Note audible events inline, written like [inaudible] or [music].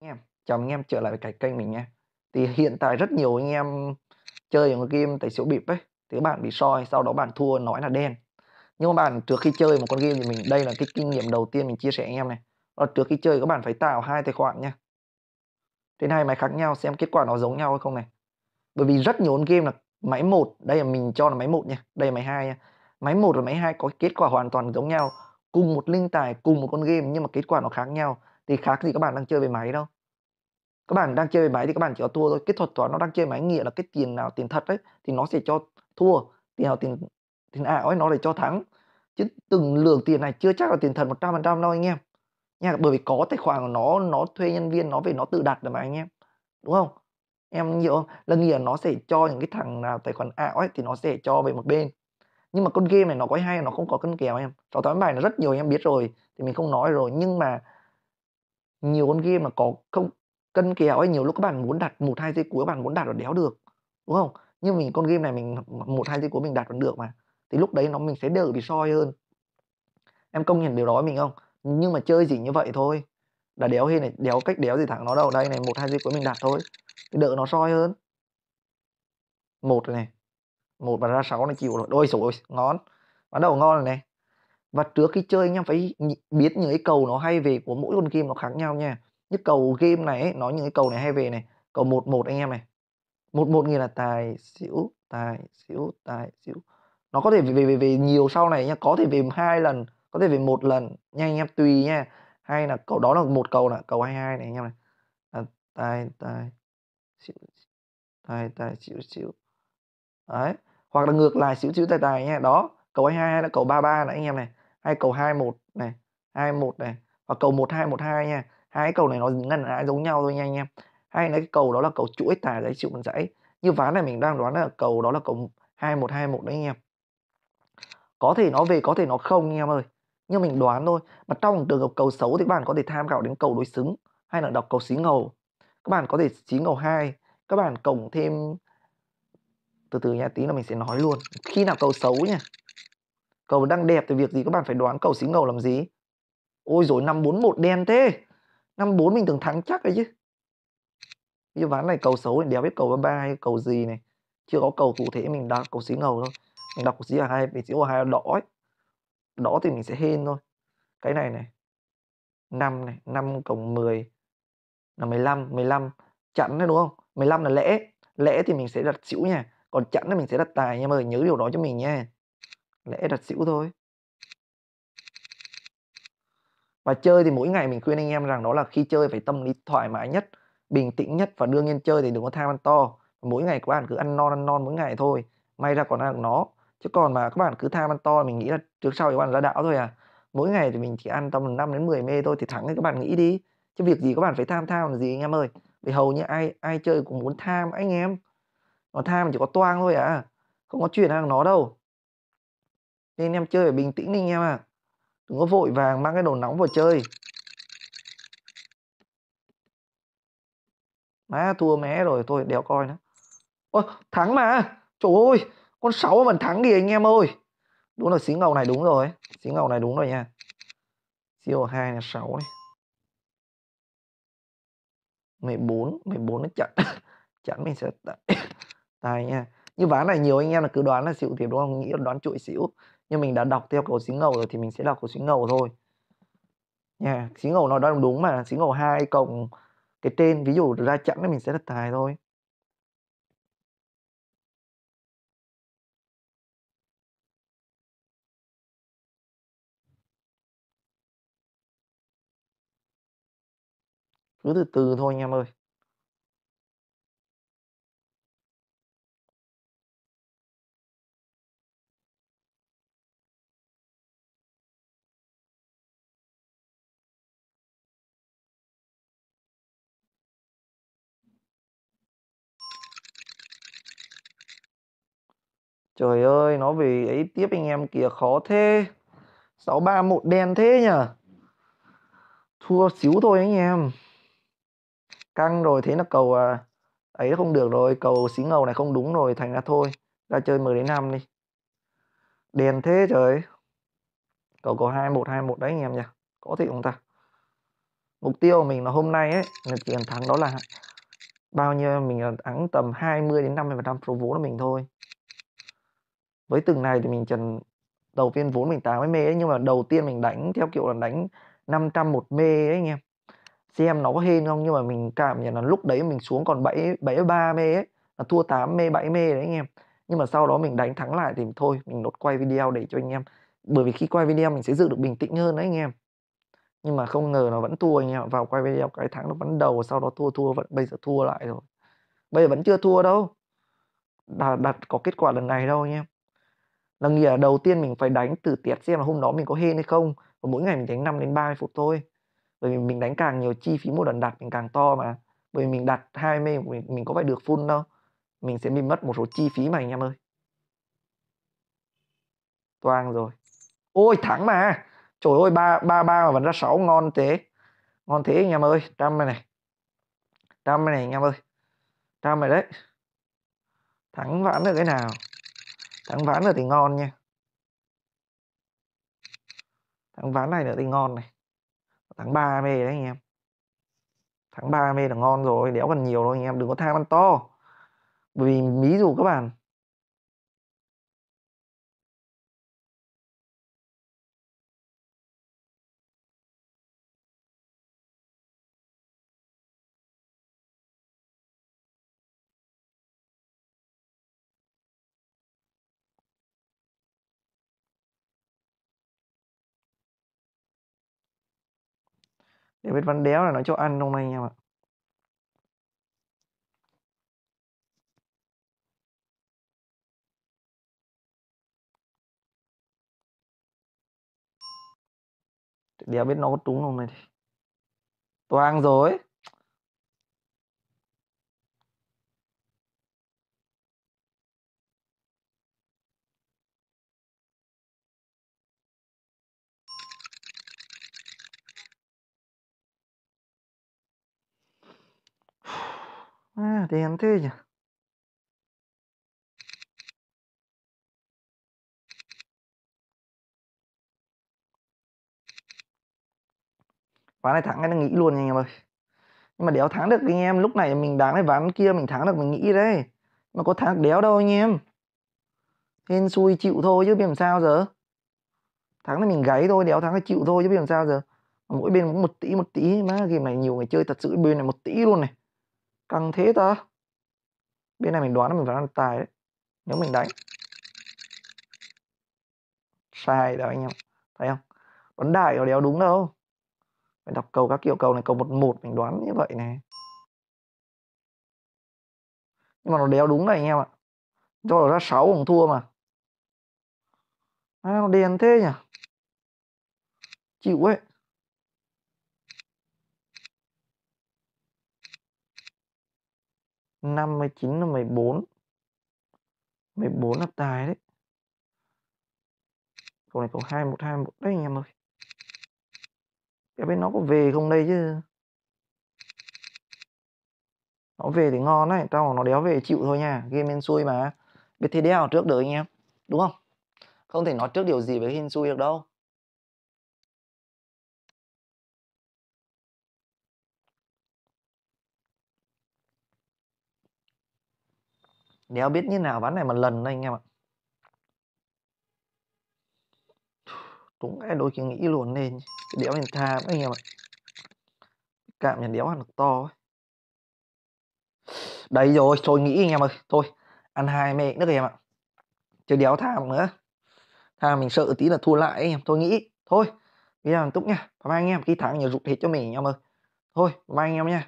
Anh em, chào anh em trở lại với cái kênh mình nha. Thì hiện tại rất nhiều anh em chơi một game tài xỉu bịp ấy, thì các bạn bị soi, sau đó bạn thua nói là đen. Nhưng mà bạn trước khi chơi một con game thì mình đây là cái kinh nghiệm đầu tiên mình chia sẻ anh em này. Đó trước khi chơi các bạn phải tạo hai tài khoản nha. Trên hai máy khác nhau xem kết quả nó giống nhau hay không này. Bởi vì rất nhiều con game là máy một, đây là mình cho là máy một nha, đây là máy hai nha. Máy một và máy hai có kết quả hoàn toàn giống nhau, cùng một linh tài, cùng một con game nhưng mà kết quả nó khác nhau thì khác gì các bạn đang chơi về máy đâu các bạn đang chơi về máy thì các bạn chỉ có thua thôi cái thuật toán nó đang chơi máy nghĩa là cái tiền nào tiền thật ấy thì nó sẽ cho thua tiền nào tiền tiền ảo ấy nó lại cho thắng chứ từng lượng tiền này chưa chắc là tiền thật 100% đâu anh em nha bởi vì có tài khoản của nó nó thuê nhân viên nó về nó tự đặt rồi mà anh em đúng không em hiểu không là nghĩa nó sẽ cho những cái thằng nào tài khoản ảo ấy thì nó sẽ cho về một bên nhưng mà con game này nó có hay nó không có cân kèo em trò toán bài nó rất nhiều em biết rồi thì mình không nói rồi nhưng mà nhiều con game mà có không cân kéo ấy nhiều lúc các bạn muốn đặt một hai giây cuối các bạn muốn đặt là đéo được đúng không nhưng mình con game này mình một hai giây cuối mình đặt vẫn được mà thì lúc đấy nó mình sẽ đỡ bị soi hơn em công nhận điều đó mình không nhưng mà chơi gì như vậy thôi là đéo hay này đéo cách đéo gì thẳng nó đâu đây này một hai giây cuối mình đặt thôi thì đỡ nó soi hơn một này một và ra sáu này chịu rồi đôi số ngon bắt đầu ngon rồi này và trước khi chơi anh em phải biết những cái cầu nó hay về của mỗi con game nó khác nhau nha như cầu game này ấy, nó những cái cầu này hay về này cầu một một anh em này một một nghĩa là tài xỉu tài xỉu tài xỉu nó có thể về về, về, nhiều sau này nha có thể về hai lần có thể về một lần nha anh em tùy nha hay là cầu đó là một cầu là cầu 22 này anh em này à, tài tài xỉu tài tài xỉu xỉu đấy hoặc là ngược lại xỉu xỉu tài tài nha đó cầu 22 là cầu 33 này anh em này hai cầu 21 này, 21 này và cầu 1212 nha. Hai cầu này nó ngăn lại giống nhau thôi nha anh em. hai cái cầu đó là cầu chuỗi tài giấy chịu một dãy. Như ván này mình đang đoán là cầu đó là cầu 2121 đấy anh em. Có thể nó về có thể nó không anh em ơi. Nhưng mình đoán thôi. Mà trong trường hợp cầu xấu thì các bạn có thể tham khảo đến cầu đối xứng hay là đọc cầu xí ngầu. Các bạn có thể xí ngầu 2, các bạn cộng thêm từ từ nha tí là mình sẽ nói luôn khi nào cầu xấu nha cầu đang đẹp thì việc gì các bạn phải đoán cầu xí ngầu làm gì ôi rồi năm bốn một đen thế năm bốn mình tưởng thắng chắc rồi chứ Bây giờ ván này cầu xấu thì đéo biết cầu ba hay cầu gì này chưa có cầu cụ thể mình đọc cầu xí ngầu thôi mình đọc cầu xí là hai vì xí là hai đỏ ấy đỏ thì mình sẽ hên thôi cái này này năm này năm cộng 10 là 15 15 chẵn đấy đúng không 15 là lẽ lẽ thì mình sẽ đặt xỉu nha còn chẵn là mình sẽ đặt tài nha mọi người nhớ điều đó cho mình nha lẽ đặt xỉu thôi và chơi thì mỗi ngày mình khuyên anh em rằng đó là khi chơi phải tâm lý thoải mái nhất bình tĩnh nhất và đương nhiên chơi thì đừng có tham ăn to mỗi ngày các bạn cứ ăn non ăn non mỗi ngày thôi may ra còn ăn được nó chứ còn mà các bạn cứ tham ăn to mình nghĩ là trước sau các bạn ra đảo thôi à mỗi ngày thì mình chỉ ăn tầm 5 đến 10 mê thôi thì thắng thì các bạn nghĩ đi chứ việc gì các bạn phải tham tham là gì anh em ơi vì hầu như ai ai chơi cũng muốn tham anh em mà tham chỉ có toang thôi à không có chuyện ăn được nó đâu nên em chơi phải bình tĩnh đi anh em à đừng có vội vàng mang cái đồ nóng vào chơi má thua mé rồi thôi đéo coi nữa ôi thắng mà trời ơi con sáu vẫn thắng đi anh em ơi đúng là xí ngầu này đúng rồi xí ngầu này đúng rồi nha siêu hai là sáu này 14 14 nó chặn [laughs] chặn mình sẽ [laughs] tài nha như ván này nhiều anh em là cứ đoán là xỉu thì đúng không nghĩ là đoán trội xỉu nhưng mình đã đọc theo cầu xí ngầu rồi thì mình sẽ đọc cầu xí ngầu thôi nha yeah, xí ngầu nó đã đúng mà xí ngầu hai cộng cái tên ví dụ ra chẵn thì mình sẽ đặt tài thôi cứ từ từ thôi anh em ơi Trời ơi, nó về ấy tiếp anh em kìa khó thế. 631 đen thế nhỉ? Thua xíu thôi anh em. Căng rồi thế là cầu à ấy không được rồi, cầu xí ngầu này không đúng rồi, thành ra thôi, ra chơi 10 đến 5 đi. Đen thế trời. Cầu có 21 21 đấy anh em nhỉ. Có thể không ta? Mục tiêu của mình là hôm nay ấy là tiền thắng đó là bao nhiêu mình là thắng tầm 20 đến 50% số vốn của mình thôi với từng này thì mình trần đầu tiên vốn mình 8 mê ấy, nhưng mà đầu tiên mình đánh theo kiểu là đánh 500 một mê ấy anh em xem nó có hên không nhưng mà mình cảm nhận là lúc đấy mình xuống còn 7 73 mê ấy là thua 8 mê 7 mê đấy anh em nhưng mà sau đó mình đánh thắng lại thì thôi mình nốt quay video để cho anh em bởi vì khi quay video mình sẽ giữ được bình tĩnh hơn đấy anh em nhưng mà không ngờ nó vẫn thua anh em vào quay video cái thắng nó vẫn đầu sau đó thua thua vẫn bây giờ thua lại rồi bây giờ vẫn chưa thua đâu đạt, đạt có kết quả lần này đâu anh em là nghĩa là đầu tiên mình phải đánh từ tiết xem là hôm đó mình có hên hay không và mỗi ngày mình đánh 5 đến 30 phút thôi bởi vì mình đánh càng nhiều chi phí một lần đặt mình càng to mà bởi vì mình đặt hai 20 mình, mình có phải được full đâu mình sẽ bị mất một số chi phí mà anh em ơi toang rồi ôi thắng mà trời ơi ba ba ba mà vẫn ra sáu ngon thế ngon thế anh em ơi trăm này trăm này anh em ơi trăm này đấy thắng vãn được cái nào thắng ván nữa thì ngon nha thắng ván này nữa thì ngon này thắng ba mê đấy anh em thắng ba mê là ngon rồi đéo cần nhiều đâu anh em đừng có tham ăn to bởi vì ví dụ các bạn để biết văn đéo là nó chỗ ăn trong này anh em ạ đéo biết nó có trúng không này thì toang rồi à 아, 렌트. Ván này thắng anh đang nghĩ luôn nha anh em ơi. Nhưng mà đéo thắng được anh em, lúc này mình đáng cái ván kia mình thắng được mình nghĩ đấy. Mà có thắng đéo đâu anh em. Hên xui chịu thôi chứ biết làm sao giờ. Thắng là mình gáy thôi, đéo thắng là chịu thôi chứ biết làm sao giờ. Mỗi bên cũng một tỷ một tỷ má game này nhiều người chơi thật sự bên này một tỷ luôn này căng thế ta bên này mình đoán là mình phải ăn tài đấy nếu mình đánh sai đó anh em thấy không bắn đại nó đéo đúng đâu phải đọc cầu các kiểu cầu này cầu một một mình đoán như vậy này nhưng mà nó đéo đúng này anh em ạ cho nó ra sáu còn thua mà à, nó đèn thế nhỉ chịu ấy 59 là 14 14 là tài đấy Câu này câu 2, 1, 2, 1 Đấy anh em ơi Cái bên nó có về không đây chứ Nó về thì ngon đấy Tao nó đéo về chịu thôi nha Game hên xui mà Biết thế đéo trước được anh em Đúng không Không thể nói trước điều gì với hên xui được đâu đéo biết như nào bán này một lần đây anh em ạ đúng cái đôi khi nghĩ luôn nên cái đéo nên tha anh em ạ cảm nhận đéo ăn được to ấy. đấy rồi thôi nghĩ anh em ơi thôi ăn hai mẹ nước em ạ chứ đéo tham nữa tham mình sợ tí là thua lại anh em thôi nghĩ thôi bây giờ làm túc nha bye anh em khi thắng nhờ rụt hết cho mình anh em ơi thôi bye anh em nha